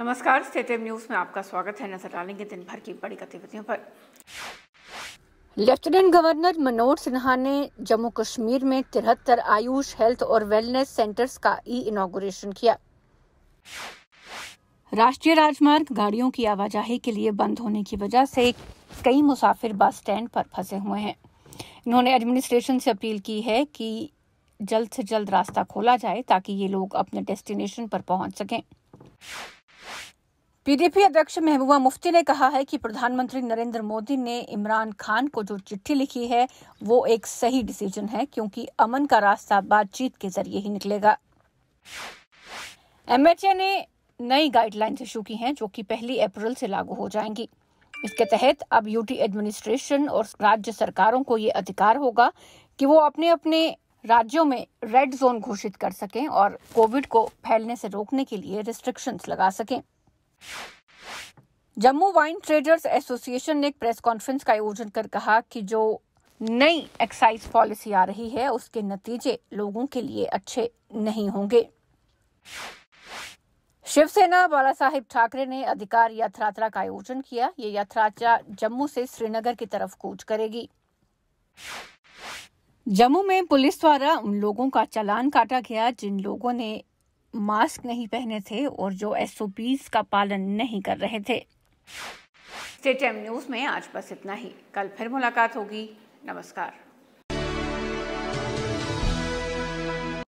नमस्कार stative news में आपका स्वागत है नजर डालेंगे दिन भर की बड़ी गतिविधियों पर लेफ्टिनेंट गवर्नर मनोज सिन्हा ने जम्मू कश्मीर में तिहत्तर आयुष हेल्थ और वेलनेस सेंटर्स का ई इनोग्रेशन किया राष्ट्रीय राजमार्ग गाड़ियों की आवाजाही के लिए बंद होने की वजह से कई मुसाफिर बस स्टैंड पर फंसे हुए हैं इन्होंने एडमिनिस्ट्रेशन से अपील की है कि जल्द से जल्द रास्ता खोला जाए ताकि ये लोग अपने डेस्टिनेशन पर पहुंच सकें पीडीपी अध्यक्ष महबूबा मुफ्ती ने कहा है कि प्रधानमंत्री नरेंद्र मोदी ने इमरान खान को जो चिट्ठी लिखी है वो एक सही डिसीजन है क्योंकि अमन का रास्ता बातचीत के जरिए ही निकलेगा एमएचए ने नई गाइडलाइंस इशू की हैं जो कि पहली अप्रैल से लागू हो जाएंगी इसके तहत अब यूटी एडमिनिस्ट्रेशन और राज्य सरकारों को ये अधिकार होगा कि वो अपने अपने राज्यों में रेड जोन घोषित कर सकें और कोविड को फैलने से रोकने के लिए रिस्ट्रिक्शंस लगा सकें जम्मू वाइन ट्रेडर्स एसोसिएशन ने एक प्रेस कॉन्फ्रेंस का आयोजन कर कहा कि जो नई एक्साइज पॉलिसी आ रही है उसके नतीजे लोगों के लिए अच्छे नहीं होंगे शिवसेना बाला साहिब ठाकरे ने अधिकार यात्रा का आयोजन किया ये यात्रा जम्मू से श्रीनगर की तरफ कूच करेगी जम्मू में पुलिस द्वारा उन लोगों का चलान काटा गया जिन लोगों ने मास्क नहीं पहने थे और जो एसओपीज का पालन नहीं कर रहे थे स्टेट न्यूज़ में आज बस इतना ही कल फिर मुलाकात होगी नमस्कार